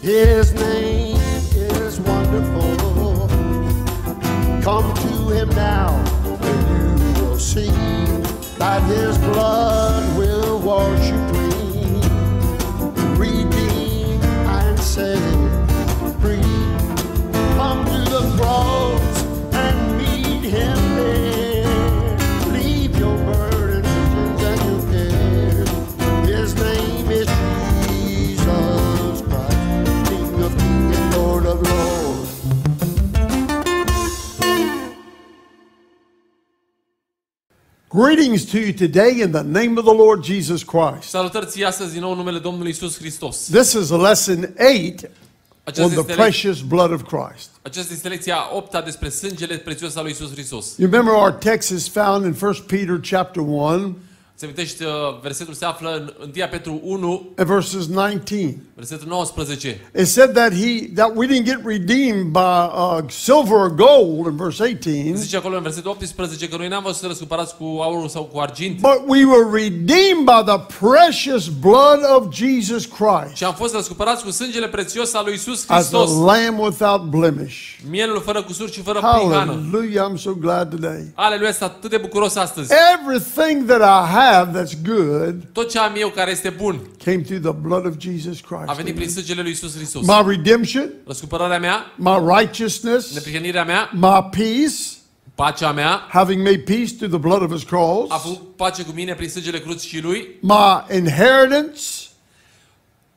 His name is wonderful. Come to him now, and you will see that his blood will wash you clean. Greetings to you today in the name of the Lord Jesus Christ. Salutări ție astăzi din nou numele Domnului Isus Hristos. This is lesson 8 on the precious blood of Christ. Aceasta este lecția 8 despre sângele prețios al lui Isus Hristos. You remember our text is found in 1 Peter chapter 1. Se amintește, uh, versetul se află în 1 Petru 1, verses 19. Versetul 19. It said that he that we didn't get redeemed by uh, silver or gold in verse 18. Zice acolo în versetul 18 că noi n-am fost răscumpărați cu aurul sau cu argint. But we were redeemed by the precious blood of Jesus Christ. Și am fost răscumpărați cu sângele prețios al lui Isus Hristos. As a lamb without blemish. Mielul fără cusur și fără prihană. Hallelujah, I'm so glad today. Aleluia, sunt atât de bucuros astăzi. Everything that I have have that's good Tot ce am eu care este bun came through the blood of Jesus Christ. a venit prin sângele lui Isus Hristos. My redemption, Răscumpărarea mea, my righteousness, neprihănirea mea, my peace, pacea mea, having made peace through the blood of his cross, a făcut pace cu mine prin sângele crucii lui, my inheritance,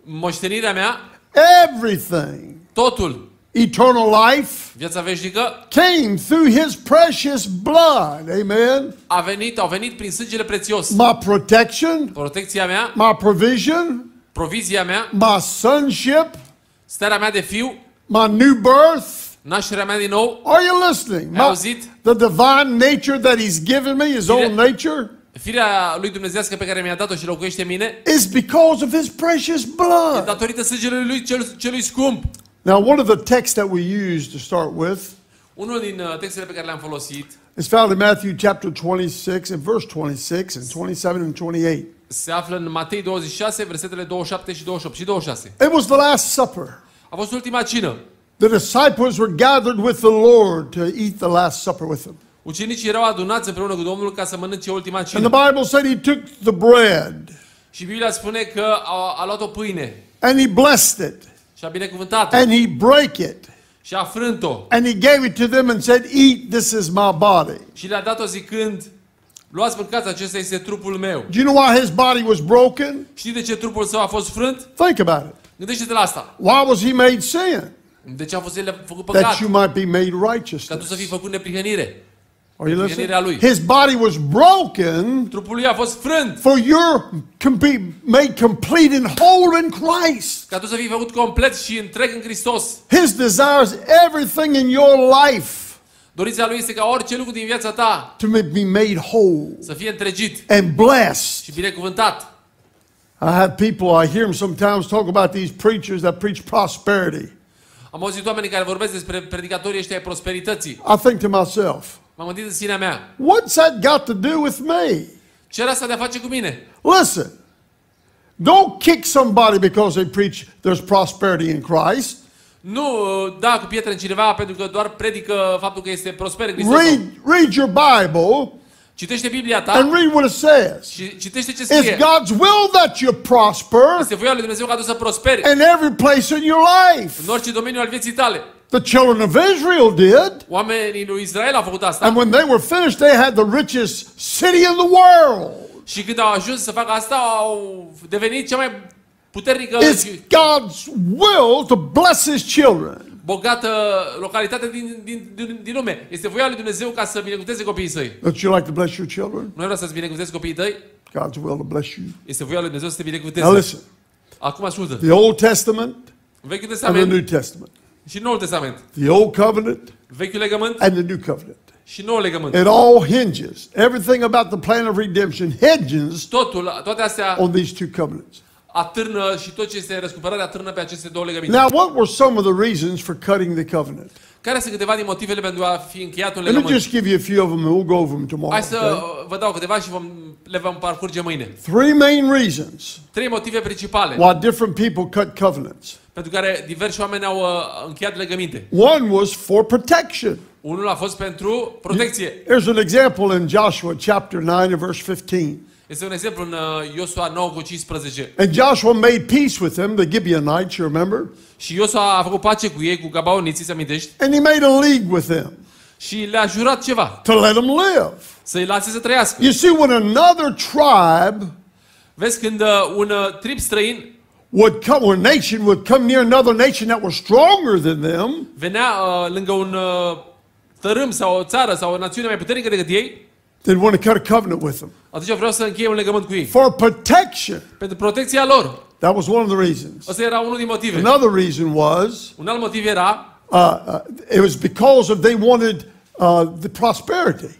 moștenirea mea, everything totul eternal life viața veșnică came through his precious blood. Amen. A venit, au venit prin sângele prețios. My protection, protecția mea, my provision, provizia mea, my sonship, starea mea de fiu, my new birth, nașterea mea din nou. Are you listening? My, auzit? The divine nature that he's given me, his own nature. Firea lui Dumnezească pe care mi-a dat-o și locuiește în mine is because of his precious blood. datorită sângelui lui cel, celui scump. Now, one of the texts that we use to start with Unul din pe care le-am folosit is found in Matthew chapter 26 and verse 26 and 27 and 28. se află în Matei 26, versetele 27 și 28 și 26. It was the Last Supper. A fost ultima cină. The disciples were gathered with the Lord to eat the Last Supper with him. Ucenicii erau adunați împreună cu Domnul ca să mănânce ultima And the Bible said he took the bread Și Biblia spune că a, a luat o pâine and he blessed it Și a binecuvântat And he break it. Și a frânt-o. And he gave it to them and said, eat, this is my body. Și le-a dat-o zicând, Luați mâncați, acesta este trupul meu. Do you know why his body was broken? Știi de ce trupul său a fost frânt? Think about it. Gândește-te la asta. Why was he made sin? De ce a fost el făcut păcat? That you might be made righteous. Ca tu să fii făcut neprihănire. Are you listening? His body was broken Trupul lui a fost frânt. for your to be made complete and whole in Christ. Ca tu să fii făcut complet și întreg în Hristos. His desires everything in your life. Dorința lui este ca orice lucru din viața ta to be made whole să fie întregit and blessed. și binecuvântat. I have people I hear them sometimes talk about these preachers that preach prosperity. Am auzit oameni care vorbesc despre predicatorii ăștia ai prosperității. I think to myself, M-am gândit în sinea mea. what's that got to do with me? Ce are asta de a face cu mine? Listen, don't kick somebody because they preach there's prosperity in Christ. Nu da cu pietre în cineva pentru că doar predică faptul că este prosper în Hristos. Read, read your Bible Citește Biblia ta. And read what it says. Și citește ce scrie. It's God's will that you prosper. Este voia lui Dumnezeu ca tu să prosperi. In every place in your life. În orice domeniu al vieții tale. The children of Israel did. Oamenii lui Israel au făcut asta. And when they were finished, they had the richest city in the world. Și când au ajuns să facă asta, au devenit cea mai puternică It's God's will to bless his children. bogată localitate din, din, din, din lume. Este voia lui Dumnezeu ca să binecuvânteze copiii săi. Don't you like to bless your children? Nu era să-ți binecuvântezi copiii tăi? God's will to bless you. Este voia lui Dumnezeu să te binecuvânteze. Now listen. Acum ascultă. The Old Testament Vechiul Testament and the New Testament. Și Noul Testament. The Old Covenant Vechiul legământ and the New Covenant. Și Noul legământ. It all hinges. Everything about the plan of redemption hinges Totul, toate astea on these two covenants atârnă și tot ce este răscumpărare atârnă pe aceste două legăminte. Now, what were some of the reasons for cutting the covenant? Care sunt câteva din motivele pentru a fi încheiat un legământ? Let me just give you a few of them and we'll go over them tomorrow. Hai să uh, vă dau câteva și vom, le vom parcurge mâine. Three main reasons. Trei motive principale. Why different people cut covenants. Pentru care diversi oameni au uh, încheiat legăminte. One was for protection. Unul a fost pentru protecție. There's an example in Joshua chapter 9 and verse 15. Este un exemplu în uh, Iosua 9 cu 15. And Joshua made peace with them, the Gibeonites, you remember? Și Iosua a făcut pace cu ei, cu Gabaoniții, ți amintești? And he made a league with them. Și le-a jurat ceva. To let them live. Să-i lase să trăiască. You see, when another tribe Vezi când uh, un uh, trib străin would come, or nation would come near another nation that was stronger than them. Venea uh, lângă un uh, tărâm sau o țară sau o națiune mai puternică decât ei. They'd want to cut a covenant with them. Atunci vreau să încheiem un legământ cu ei. For protection. Pentru protecția lor. That was one of the reasons. Asta era unul din motive. Another reason was. Un alt motiv era. Uh, uh, it was because of they wanted uh, the prosperity.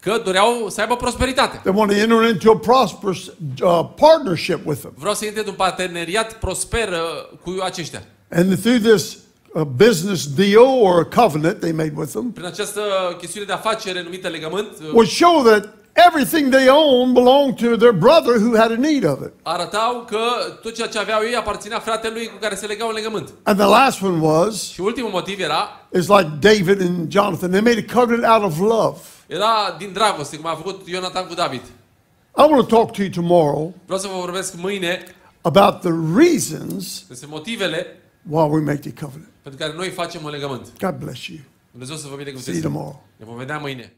Că doreau să aibă prosperitate. They want to enter into a prosperous uh, partnership with them. Vreau să intre într-un parteneriat prosper uh, cu aceștia. And through this a business deal or a covenant they made with them. Prin această chestiune de afacere numită legământ, uh, would show that everything they owned belonged to their brother who had a need of it. Arătau că tot ceea ce aveau ei aparținea fratelui cu care se legau în legământ. And the last one was Și ultimul motiv era is like David and Jonathan. They made a covenant out of love. Era din dragoste, cum a făcut Ionatan cu David. I want to talk to you tomorrow. Vreau să vă vorbesc mâine about the reasons motivele while we make the covenant. Pentru că noi facem un legământ. God bless you. Dumnezeu să vă binecuvânteze. See you tomorrow. Ne vom vedea mâine.